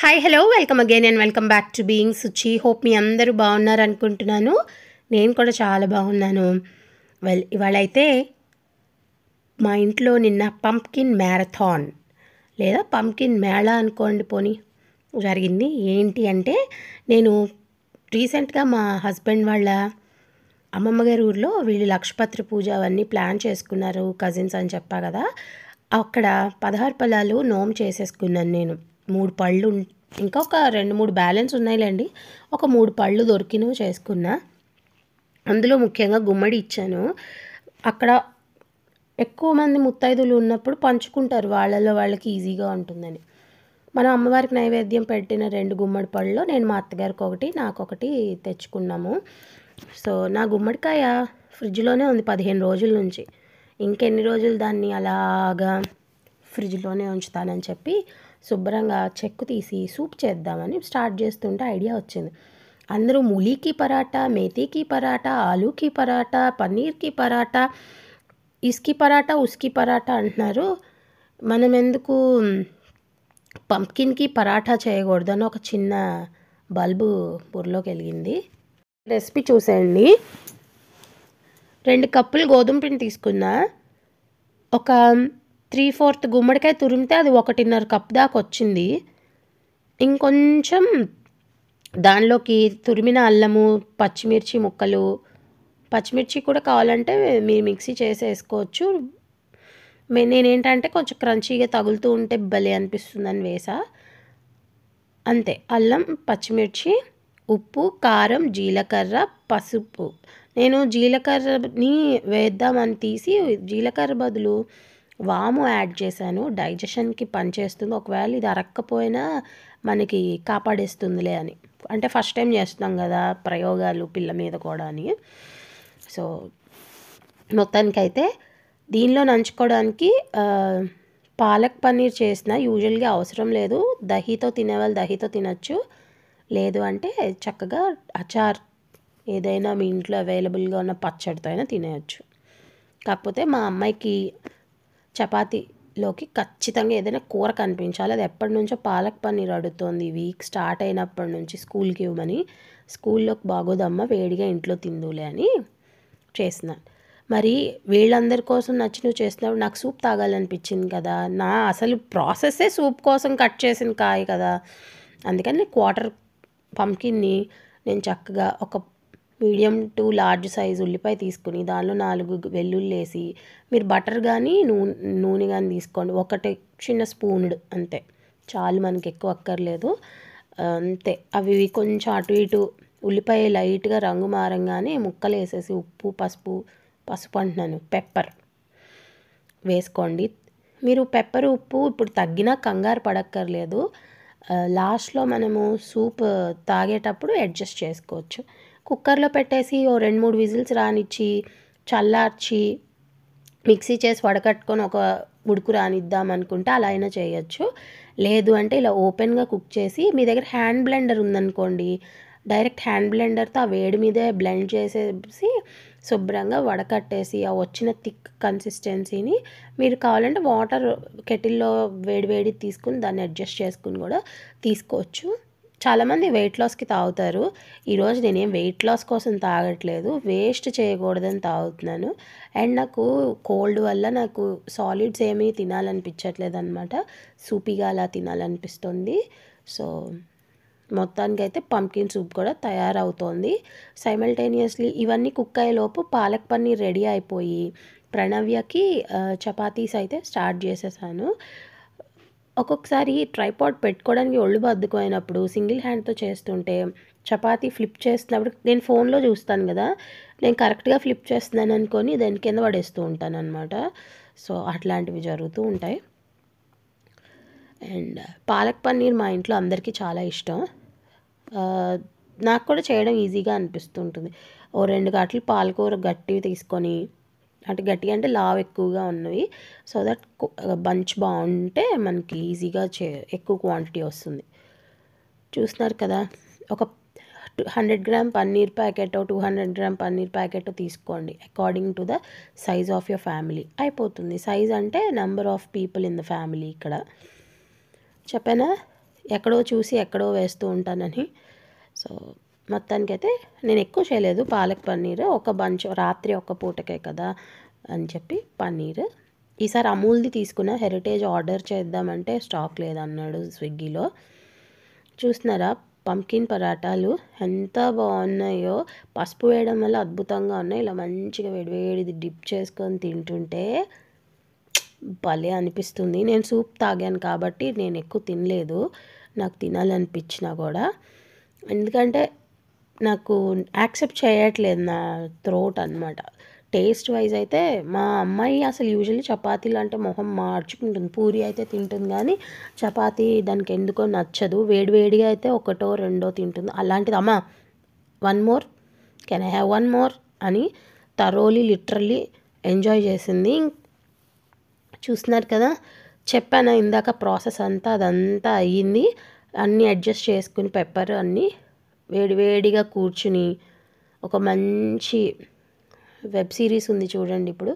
hi hello welcome again and welcome back to being Suchi hope మీ అందరూ బాగున్నారు అనుకుంటున్నాను నేను కూడా చాలా బాగున్నాను వెల్ ఇవాళైతే మా ఇంట్లో నిన్న పంప్కిన్ మ్యారథాన్ లేదా పంప్కిన్ మేళా అనుకోండి పోని జరిగింది ఏంటి అంటే నేను రీసెంట్గా మా హస్బెండ్ వాళ్ళ అమ్మమ్మ గారి ఊర్లో వీళ్ళు లక్షపత్రి పూజ అవన్నీ ప్లాన్ చేసుకున్నారు కజిన్స్ అని చెప్పా కదా అక్కడ పదహారు పొలాలు నోమ్ చేసేసుకున్నాను నేను మూడు పళ్ళు ఇంకా ఒక రెండు మూడు బ్యాలెన్స్ ఉన్నాయిలేండి ఒక మూడు పళ్ళు దొరికినవి చేసుకున్నా అందులో ముఖ్యంగా గుమ్మడి ఇచ్చాను అక్కడ ఎక్కువ మంది ముత్తైదులు ఉన్నప్పుడు పంచుకుంటారు వాళ్ళలో వాళ్ళకి ఈజీగా ఉంటుందని మనం అమ్మవారికి నైవేద్యం పెట్టిన రెండు గుమ్మడి పళ్ళు నేను మా అత్తగారికి ఒకటి నాకొకటి తెచ్చుకున్నాము సో నా గుమ్మడికాయ ఫ్రిడ్జ్లోనే ఉంది పదిహేను రోజుల నుంచి ఇంకెన్ని రోజులు దాన్ని అలాగా ఫ్రిడ్జ్లోనే ఉంచుతానని చెప్పి శుభ్రంగా చెక్కు తీసి సూప్ చేద్దామని స్టార్ట్ చేస్తుంటే ఐడియా వచ్చింది అందరూ మూలీకి పరాటా మేతికి పరాటా ఆలూకి పరాటా పన్నీర్కి పరాటా ఇస్కి పరాటా ఉస్కి పరాటా అంటున్నారు మనం ఎందుకు పంప్కిన్కి చేయకూడదు చేయకూడదని ఒక చిన్న బల్బు బుర్రలోకి వెలిగింది రెసిపీ చూసేయండి రెండు కప్పులు గోధుమ పిండి తీసుకున్నా ఒక త్రీ ఫోర్త్ గుమ్మడికాయ తురిమితే అది ఒకటిన్నర కప్ దాకా వచ్చింది ఇంకొంచెం దానిలోకి తురిమిన అల్లము పచ్చిమిర్చి ముక్కలు పచ్చిమిర్చి కూడా కావాలంటే మీరు మిక్సీ చేసి వేసుకోవచ్చు నేనేంటంటే కొంచెం క్రంచీగా తగులుతూ ఉంటే భలే అనిపిస్తుందని వేసా అంతే అల్లం పచ్చిమిర్చి ఉప్పు కారం జీలకర్ర పసుపు నేను జీలకర్రని వేద్దామని తీసి జీలకర్ర బదులు వాము యాడ్ చేశాను డైజెషన్కి పనిచేస్తుంది ఒకవేళ ఇది అరక్కపోయినా మనకి కాపాడేస్తుందిలే అని అంటే ఫస్ట్ టైం చేస్తున్నాం కదా ప్రయోగాలు పిల్ల మీద కూడా అని సో మొత్తానికైతే దీనిలో నంచుకోవడానికి పాలక్ పన్నీర్ చేసిన యూజువల్గా అవసరం లేదు దహితో తినేవాళ్ళు దహితో తినచ్చు లేదు అంటే చక్కగా అచార్ ఏదైనా మీ ఇంట్లో అవైలబుల్గా ఉన్న పచ్చడితో అయినా తినేయచ్చు కాకపోతే మా అమ్మాయికి చపాతీలోకి ఖచ్చితంగా ఏదైనా కూర కనిపించాలి అది ఎప్పటి నుంచో పాలక్ పన్నీర్ అడుగుతోంది వీక్ స్టార్ట్ అయినప్పటి నుంచి స్కూల్కి ఇవ్వమని స్కూల్లోకి బాగోదమ్మ వేడిగా ఇంట్లో తిందులే అని చేసినాను మరి వీళ్ళందరి కోసం నచ్చి నువ్వు చేసినప్పుడు నాకు సూప్ తాగాలనిపించింది కదా నా అసలు ప్రాసెస్సే సూప్ కోసం కట్ చేసిన కాయ కదా అందుకని క్వార్టర్ పంకిన్ని నేను చక్కగా ఒక మీడియం టు లార్జ్ సైజ్ ఉల్లిపాయ తీసుకుని దానిలో నాలుగు వెల్లుల్లి వేసి మీరు బటర్ కానీ నూనె నూనె కానీ తీసుకోండి ఒకటి చిన్న స్పూన్డ్ అంతే చాలు మనకి ఎక్కువ అక్కర్లేదు అంతే అవి కొంచెం అటు ఇటు ఉల్లిపాయ లైట్గా రంగు మారంగానే ముక్కలు వేసేసి ఉప్పు పసుపు పసుపు అంటున్నాను పెప్పర్ వేసుకోండి మీరు పెప్పర్ ఉప్పు ఇప్పుడు తగ్గినా కంగారు పడక్కర్లేదు లాస్ట్లో మనము సూప్ తాగేటప్పుడు అడ్జస్ట్ చేసుకోవచ్చు కుక్కర్లో పెట్టేసి ఓ రెండు మూడు విజిల్స్ రానిచ్చి చల్లార్చి మిక్సీ చేసి వడకట్టుకొని ఒక ఉడుకు రానిద్దాం అనుకుంటే అలా అయినా చేయొచ్చు లేదు అంటే ఇలా ఓపెన్గా కుక్ చేసి మీ దగ్గర హ్యాండ్ బ్లెండర్ ఉందనుకోండి డైరెక్ట్ హ్యాండ్ బ్లెండర్తో ఆ వేడి మీదే బ్లెండ్ చేసేసి శుభ్రంగా వడకట్టేసి ఆ వచ్చిన థిక్ కన్సిస్టెన్సీని మీరు కావాలంటే వాటర్ కెటిల్లో వేడి వేడి తీసుకుని దాన్ని అడ్జస్ట్ చేసుకుని కూడా తీసుకోవచ్చు చాలామంది వెయిట్ లాస్కి తాగుతారు ఈరోజు నేనేం వెయిట్ లాస్ కోసం తాగట్లేదు వేస్ట్ చేయకూడదని తాగుతున్నాను అండ్ నాకు కోల్డ్ వల్ల నాకు సాలిడ్స్ ఏమీ తినాలనిపించట్లేదు అనమాట సూపీగా అలా తినాలనిపిస్తుంది సో మొత్తానికి అయితే పంకిన్ సూప్ కూడా తయారవుతోంది సైమల్టేనియస్లీ ఇవన్నీ కుక్ అయ్యేలోపు పాలక్ పన్నీర్ రెడీ అయిపోయి ప్రణవ్యకి చపాతీస్ అయితే స్టార్ట్ చేసేసాను ఒక్కొక్కసారి ట్రైపాడ్ పెట్టుకోవడానికి ఒళ్ళు బద్దుకోయినప్పుడు సింగిల్ హ్యాండ్తో చేస్తుంటే చపాతి ఫ్లిప్ చేస్తున్నప్పుడు నేను ఫోన్లో చూస్తాను కదా నేను కరెక్ట్గా ఫ్లిప్ చేస్తున్నాను అనుకొని దాని కింద పడేస్తూ ఉంటాను అనమాట సో అట్లాంటివి జరుగుతూ ఉంటాయి అండ్ పాలక్ పన్నీర్ మా ఇంట్లో అందరికీ చాలా ఇష్టం నాకు కూడా చేయడం ఈజీగా అనిపిస్తుంటుంది ఓ రెండు గట్లు పాలకూర గట్టివి తీసుకొని అటు గట్టిగా అంటే లావ్ ఎక్కువగా ఉన్నవి సో దట్ బంచ్ బాగుంటే మనకి ఈజీగా చే ఎక్కువ క్వాంటిటీ వస్తుంది చూస్తున్నారు కదా ఒక hundred gram paneer packet two hundred gram paneer packet తీసుకోండి according to the size of your family అయిపోతుంది సైజ్ అంటే number of people in the family ఇక్కడ చెప్పానా ఎక్కడో చూసి ఎక్కడో వేస్తూ ఉంటానని సో మొత్తానికైతే నేను ఎక్కువ చేయలేదు పాలక్ పన్నీర్ ఒక బంచ్ రాత్రి ఒక పూటకే కదా అని చెప్పి పన్నీర్ ఈసారి అమూల్ది తీసుకున్న హెరిటేజ్ ఆర్డర్ చేద్దామంటే స్టాక్ లేదన్నాడు స్విగ్గీలో చూస్తున్నారా పంకిన్ పరాటాలు ఎంత బాగున్నాయో పసుపు వేయడం వల్ల అద్భుతంగా ఉన్నాయి ఇలా మంచిగా వేడివేడిది డిప్ చేసుకొని తింటుంటే భలే అనిపిస్తుంది నేను సూప్ తాగాను కాబట్టి నేను ఎక్కువ తినలేదు నాకు తినాలనిపించినా కూడా ఎందుకంటే నాకు యాక్సెప్ట్ చేయట్లేదు నా త్రోట్ అనమాట టేస్ట్ వైజ్ అయితే మా అమ్మాయి అసలు యూజువల్లీ చపాతీలు అంటే మొహం మార్చుకుంటుంది పూరి అయితే తింటుంది కానీ చపాతీ దానికి ఎందుకో నచ్చదు వేడివేడిగా అయితే ఒకటో రెండో తింటుంది అలాంటిది అమ్మా one more can I have one more అని తరోలీ లిటరల్లీ ఎంజాయ్ చేసింది చూస్తున్నారు కదా చెప్పాను ఇందాక ప్రాసెస్ అంతా అదంతా అయ్యింది అన్నీ అడ్జస్ట్ చేసుకుని పెప్పర్ అన్నీ వేడివేడిగా కూర్చుని ఒక మంచి వెబ్ సిరీస్ ఉంది చూడండి ఇప్పుడు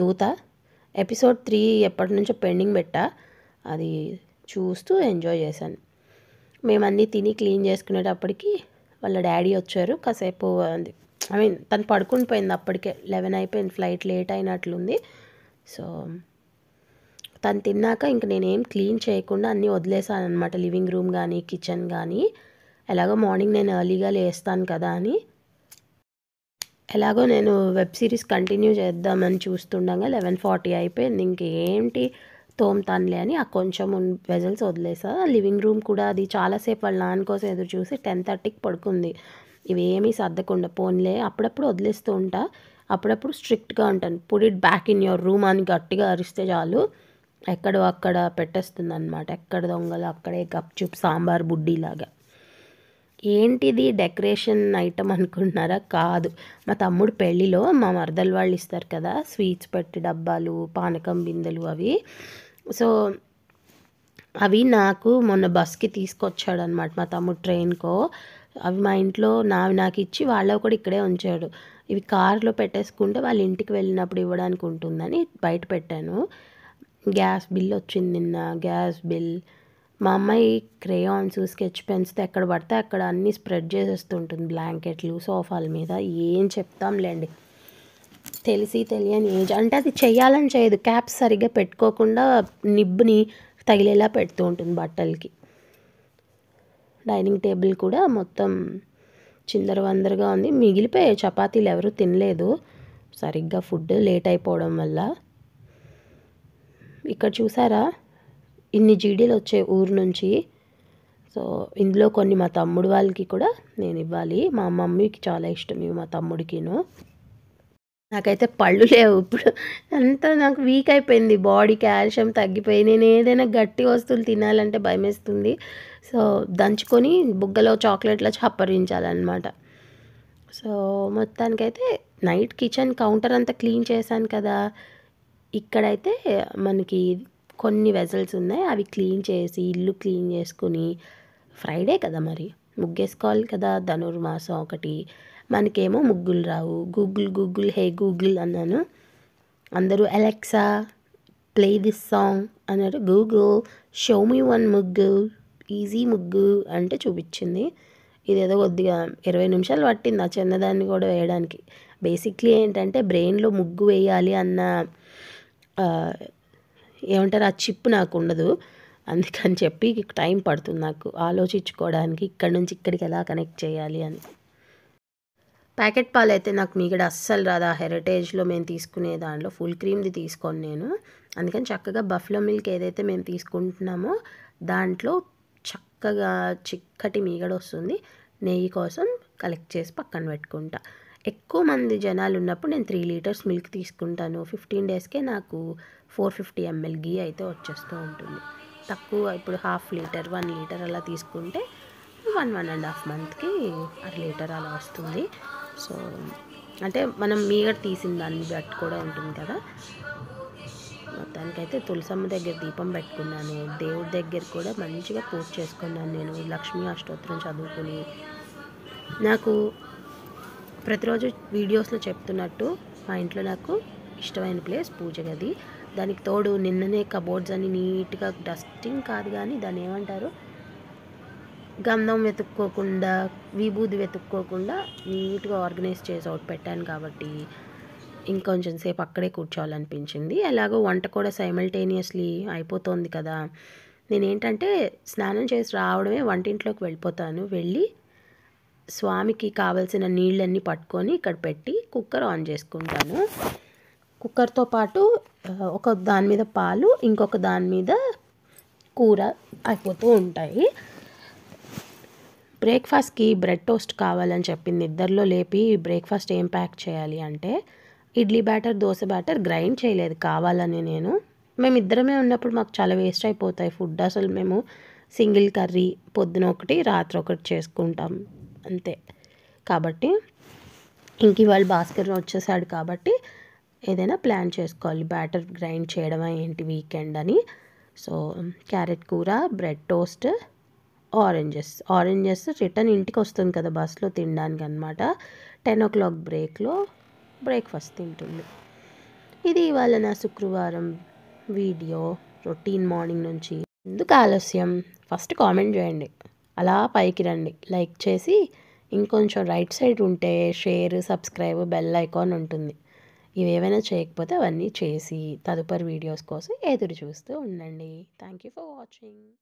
దూత ఎపిసోడ్ త్రీ ఎప్పటి నుంచో పెండింగ్ పెట్టా అది చూస్తూ ఎంజాయ్ చేశాను మేమన్నీ తిని క్లీన్ చేసుకునేటప్పటికి వాళ్ళ డాడీ వచ్చారు కాసేపు అంది ఐ మీన్ తను పడుకుని పోయింది అప్పటికే లెవెన్ అయిపోయింది ఫ్లైట్ లేట్ అయినట్లుంది సో తను తిన్నాక ఇంక నేనేం క్లీన్ చేయకుండా అన్నీ వదిలేసాను అనమాట లివింగ్ రూమ్ కానీ కిచెన్ కానీ ఎలాగో మార్నింగ్ నేను ఎర్లీగా లేస్తాను కదా అని ఎలాగో నేను వెబ్ సిరీస్ కంటిన్యూ చేద్దామని చూస్తుండగా లెవెన్ ఫార్టీ అయిపోయింది ఇంకేంటి తోముతానులే అని ఆ కొంచెం వెజల్స్ వదిలేసా లివింగ్ రూమ్ కూడా అది చాలాసేపు వాళ్ళ నాన్న కోసం ఎదురు చూసి టెన్ థర్టీకి పడుకుంది ఇవేమీ సర్దకుండా పోన్లే అప్పుడప్పుడు వదిలేస్తూ ఉంటా అప్పుడప్పుడు స్ట్రిక్ట్గా ఉంటాను put it back in your room అని గట్టిగా అరిస్తే చాలు ఎక్కడో అక్కడ పెట్టేస్తుంది అనమాట ఎక్కడ దొంగలు అక్కడే గప్చుప్ సాంబార్ బుడ్డీలాగా ఏంటిది డెకరేషన్ ఐటమ్ అనుకుంటున్నారా కాదు మా తమ్ముడు పెళ్ళిలో మా మరదల వాళ్ళు ఇస్తారు కదా స్వీట్స్ పెట్టి డబ్బాలు పానకం బిందెలు అవి సో అవి నాకు మొన్న బస్కి తీసుకొచ్చాడు అనమాట మా తమ్ముడు ట్రైన్కో అవి మా ఇంట్లో నావి నాకు ఇచ్చి వాళ్ళ కూడా ఇక్కడే ఉంచాడు ఇవి కారులో పెట్టేసుకుంటే వాళ్ళ ఇంటికి వెళ్ళినప్పుడు ఇవ్వడానికి ఉంటుందని బయట పెట్టాను గ్యాస్ బిల్ వచ్చింది నిన్న గ్యాస్ బిల్ మా అమ్మాయి క్రేయాన్స్ స్కెచ్ పెన్స్తో ఎక్కడ పడితే అక్కడ అన్నీ స్ప్రెడ్ చేసేస్తుంటుంది బ్లాంకెట్లు సోఫాల మీద ఏం చెప్తాంలేండి తెలిసి తెలియని ఏజ్ అంటే అది చేయాలని చేయదు క్యాప్స్ సరిగ్గా పెట్టుకోకుండా నిబ్బుని తగిలేలా పెడుతూ ఉంటుంది బట్టలకి డైనింగ్ టేబుల్ కూడా మొత్తం చిందర వందరగా ఉంది మిగిలిపోయే చపాతీలు ఎవరు తినలేదు సరిగ్గా ఫుడ్ లేట్ అయిపోవడం వల్ల ఇక్కడ చూసారా ఇన్ని జీడీలు వచ్చే ఊరు నుంచి సో ఇందులో కొన్ని మా తమ్ముడు వాళ్ళకి కూడా నేను ఇవ్వాలి మా మమ్మీకి చాలా ఇష్టం ఇవి మా తమ్ముడికిను నాకైతే పళ్ళు లేవు ఇప్పుడు అంతా నాకు వీక్ అయిపోయింది బాడీ క్యాల్షియం తగ్గిపోయి నేను ఏదైనా గట్టి వస్తువులు తినాలంటే భయమేస్తుంది సో దంచుకొని బుగ్గలో చాక్లెట్లో చప్పరించాలన్నమాట సో మొత్తానికైతే నైట్ కిచెన్ కౌంటర్ అంతా క్లీన్ చేశాను కదా ఇక్కడైతే మనకి కొన్ని వెజల్స్ ఉన్నాయి అవి క్లీన్ చేసి ఇల్లు క్లీన్ చేసుకుని ఫ్రైడే కదా మరి ముగ్గేసుకోవాలి కదా ధనుర్మాసం ఒకటి మనకేమో ముగ్గులు రావు గూగుల్ గూగుల్ హే గూగుల్ అన్నాను అందరూ అలెక్సా ప్లే దిస్ సాంగ్ అన్నారు గూగుల్ షో మీ వన్ ముగ్గు ఈజీ ముగ్గు అంటే చూపించింది ఇదేదో కొద్దిగా ఇరవై నిమిషాలు పట్టింది ఆ చిన్నదాన్ని కూడా వేయడానికి బేసిక్లీ ఏంటంటే బ్రెయిన్లో ముగ్గు వేయాలి అన్న ఏమంటారు ఆ చిప్ నాకు ఉండదు అందుకని చెప్పి టైం పడుతుంది నాకు ఆలోచించుకోవడానికి ఇక్కడ నుంచి ఇక్కడికి ఎలా కనెక్ట్ చేయాలి అని ప్యాకెట్ పాలు అయితే నాకు మీగడ అస్సలు రాదు ఆ హెరిటేజ్లో మేము తీసుకునే దాంట్లో ఫుల్ క్రీమ్ది తీసుకొని నేను అందుకని చక్కగా బఫ్లో మిల్క్ ఏదైతే మేము తీసుకుంటున్నామో దాంట్లో చక్కగా చిక్కటి మీగడ వస్తుంది నెయ్యి కోసం కలెక్ట్ చేసి పక్కన పెట్టుకుంటా ఎక్కువ మంది జనాలు ఉన్నప్పుడు నేను త్రీ లీటర్స్ మిల్క్ తీసుకుంటాను ఫిఫ్టీన్ డేస్కే నాకు ఫోర్ ఫిఫ్టీ ఎంఎల్ గీ అయితే వచ్చేస్తూ ఉంటుంది తక్కువ ఇప్పుడు హాఫ్ లీటర్ వన్ లీటర్ అలా తీసుకుంటే వన్ వన్ అండ్ హాఫ్ మంత్కి అర లీటర్ అలా వస్తుంది సో అంటే మనం మీగడ తీసిన దాన్ని బట్టి కూడా ఉంటుంది కదా మొత్తానికైతే తులసమ్మ దగ్గర దీపం పెట్టుకున్నాను దేవుడి దగ్గర కూడా మంచిగా పూజ చేసుకున్నాను నేను లక్ష్మీ అష్టోత్తరం చదువుకుని నాకు ప్రతిరోజు వీడియోస్లో చెప్తున్నట్టు మా ఇంట్లో నాకు ఇష్టమైన ప్లేస్ పూజ గది దానికి తోడు నిన్ననే కబోర్డ్స్ అని నీట్గా డస్టింగ్ కాదు కానీ దాన్ని ఏమంటారు గంధం వెతుక్కోకుండా విభూతి వెతుక్కోకుండా నీట్గా ఆర్గనైజ్ చేసి ఒకటి పెట్టాను కాబట్టి ఇంకొంచెం సేపు అక్కడే కూర్చోవాలనిపించింది అలాగో వంట కూడా సైమల్టేనియస్లీ అయిపోతుంది కదా నేనేంటంటే స్నానం చేసి రావడమే వంటింట్లోకి వెళ్ళిపోతాను వెళ్ళి స్వామికి కావలసిన నీళ్ళన్నీ పట్టుకొని ఇక్కడ పెట్టి కుక్కర్ ఆన్ చేసుకుంటాను కుక్కర్తో పాటు ఒక దాని మీద పాలు ఇంకొక దాని మీద కూర అయిపోతూ ఉంటాయి బ్రేక్ఫాస్ట్కి బ్రెడ్ టోస్ట్ కావాలని చెప్పింది ఇద్దరిలో లేపి బ్రేక్ఫాస్ట్ ఏం ప్యాక్ చేయాలి అంటే idli batter dosa batter grind చేయలేదు కావాలని నేను మేము ఇద్దరమే ఉన్నప్పుడు మాకు చాలా వేస్ట్ అయిపోతాయి ఫుడ్ అసలు మేము సింగిల్ కర్రీ పొద్దున ఒకటి రాత్రి ఒకటి చేసుకుంటాం అంతే కాబట్టి ఇంక ఇవాళ భాస్కర్ వచ్చేసాడు కాబట్టి ఏదైనా ప్లాన్ చేసుకోవాలి బ్యాటర్ గ్రైండ్ చేయడం ఏంటి వీకెండ్ అని సో క్యారెట్ కూర bread toast oranges oranges return ఇంటికి వస్తుంది కదా బస్సులో తినడానికి అనమాట టెన్ ఓ క్లాక్ బ్రేక్లో బ్రేక్ఫాస్ట్ తింటుంది ఇది ఇవాళ నా శుక్రవారం వీడియో రొటీన్ మార్నింగ్ నుంచి ఎందుకు ఆలస్యం ఫస్ట్ కామెంట్ చేయండి అలా పైకి రండి లైక్ చేసి ఇంకొంచెం రైట్ సైడ్ ఉంటే షేర్ సబ్స్క్రైబ్ బెల్ ఐకాన్ ఉంటుంది ఇవేమైనా చేయకపోతే అవన్నీ చేసి తదుపరి వీడియోస్ కోసం ఎదురు చూస్తూ ఉండండి థ్యాంక్ యూ ఫర్ వాచింగ్